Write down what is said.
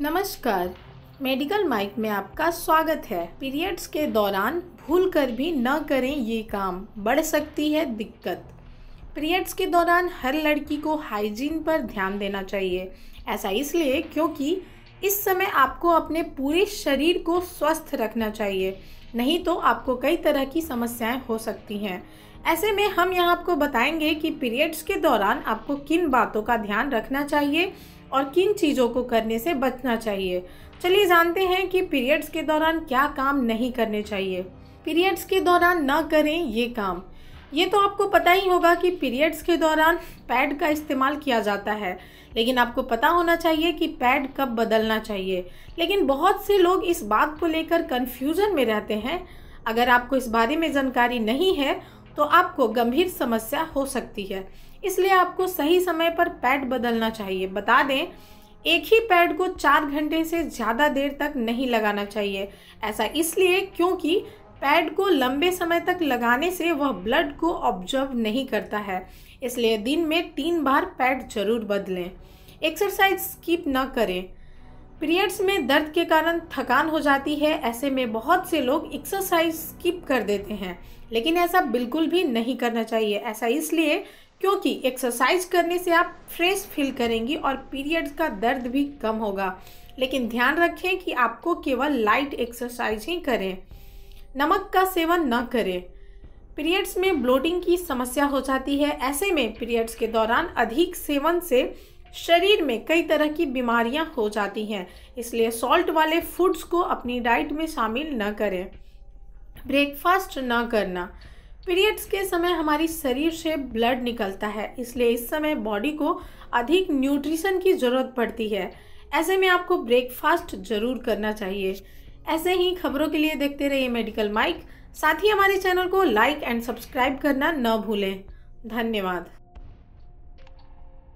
नमस्कार medical mic में आपका स्वागत है पीरियड्स के दौरान भूल कर भी न करें ये काम बढ़ सकती है दिक्कत पीरियड्स के दौरान हर लड़की को हाइजीन पर ध्यान देना चाहिए ऐसा इसलिए क्योंकि इस समय आपको अपने पूरे शरीर को स्वस्थ रखना चाहिए नहीं तो आपको कई तरह की समस्याएं हो सकती हैं ऐसे में हम यहाँ आपको बताएंगे कि पीरियड्स के दौरान आपको किन बातों का ध्यान रखना चाहिए और किन चीज़ों को करने से बचना चाहिए चलिए जानते हैं कि पीरियड्स के दौरान क्या काम नहीं करने चाहिए पीरियड्स के दौरान ना करें ये काम ये तो आपको पता ही होगा कि पीरियड्स के दौरान पैड का इस्तेमाल किया जाता है लेकिन आपको पता होना चाहिए कि पैड कब बदलना चाहिए लेकिन बहुत से लोग इस बात को लेकर कन्फ्यूज़न में रहते हैं अगर आपको इस बारे में जानकारी नहीं है तो आपको गंभीर समस्या हो सकती है इसलिए आपको सही समय पर पैड बदलना चाहिए बता दें एक ही पैड को चार घंटे से ज़्यादा देर तक नहीं लगाना चाहिए ऐसा इसलिए क्योंकि पैड को लंबे समय तक लगाने से वह ब्लड को ऑब्जर्व नहीं करता है इसलिए दिन में तीन बार पैड जरूर बदलें एक्सरसाइज स्किप ना करें पीरियड्स में दर्द के कारण थकान हो जाती है ऐसे में बहुत से लोग एक्सरसाइज स्किप कर देते हैं लेकिन ऐसा बिल्कुल भी नहीं करना चाहिए ऐसा इसलिए क्योंकि एक्सरसाइज करने से आप फ्रेश फील करेंगी और पीरियड्स का दर्द भी कम होगा लेकिन ध्यान रखें कि आपको केवल लाइट एक्सरसाइज ही करें नमक का सेवन न करें पीरियड्स में ब्लोटिंग की समस्या हो जाती है ऐसे में पीरियड्स के दौरान अधिक सेवन से शरीर में कई तरह की बीमारियां हो जाती हैं इसलिए सॉल्ट वाले फूड्स को अपनी डाइट में शामिल न करें ब्रेकफास्ट न करना पीरियड्स के समय हमारी शरीर से ब्लड निकलता है इसलिए इस समय बॉडी को अधिक न्यूट्रिशन की ज़रूरत पड़ती है ऐसे में आपको ब्रेकफास्ट जरूर करना चाहिए ऐसे ही खबरों के लिए देखते रहिए मेडिकल माइक साथ ही हमारे चैनल को लाइक एंड सब्सक्राइब करना न भूलें धन्यवाद